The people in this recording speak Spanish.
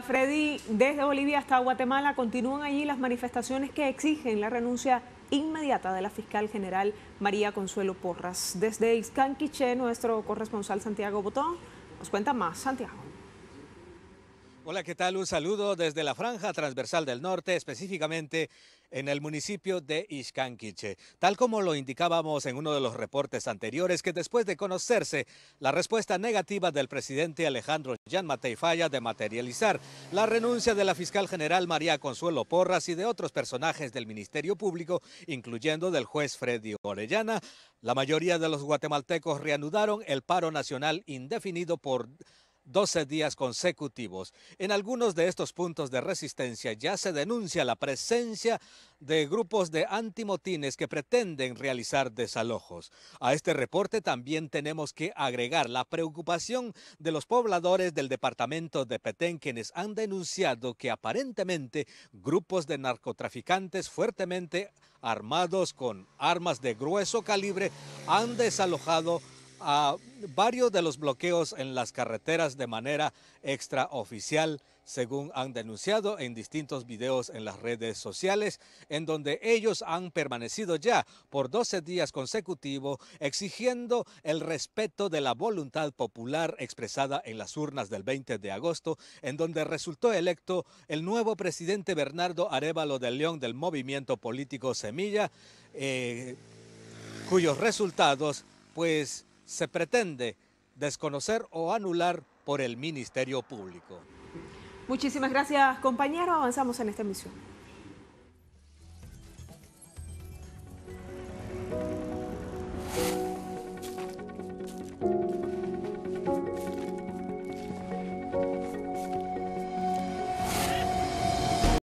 Freddy, desde Bolivia hasta Guatemala continúan allí las manifestaciones que exigen la renuncia inmediata de la fiscal general María Consuelo Porras. Desde Iscanquiche, nuestro corresponsal Santiago Botón nos cuenta más. Santiago. Hola, ¿qué tal? Un saludo desde la franja transversal del norte, específicamente en el municipio de Ixcanquiche. Tal como lo indicábamos en uno de los reportes anteriores, que después de conocerse la respuesta negativa del presidente Alejandro Jan Matei Falla de materializar la renuncia de la fiscal general María Consuelo Porras y de otros personajes del Ministerio Público, incluyendo del juez Freddy Orellana, la mayoría de los guatemaltecos reanudaron el paro nacional indefinido por 12 días consecutivos. En algunos de estos puntos de resistencia ya se denuncia la presencia de grupos de antimotines que pretenden realizar desalojos. A este reporte también tenemos que agregar la preocupación de los pobladores del departamento de Petén quienes han denunciado que aparentemente grupos de narcotraficantes fuertemente armados con armas de grueso calibre han desalojado a varios de los bloqueos en las carreteras de manera extraoficial, según han denunciado en distintos videos en las redes sociales, en donde ellos han permanecido ya por 12 días consecutivos exigiendo el respeto de la voluntad popular expresada en las urnas del 20 de agosto, en donde resultó electo el nuevo presidente Bernardo Arevalo de León del movimiento político Semilla, eh, cuyos resultados pues se pretende desconocer o anular por el Ministerio Público. Muchísimas gracias, compañero. Avanzamos en esta emisión.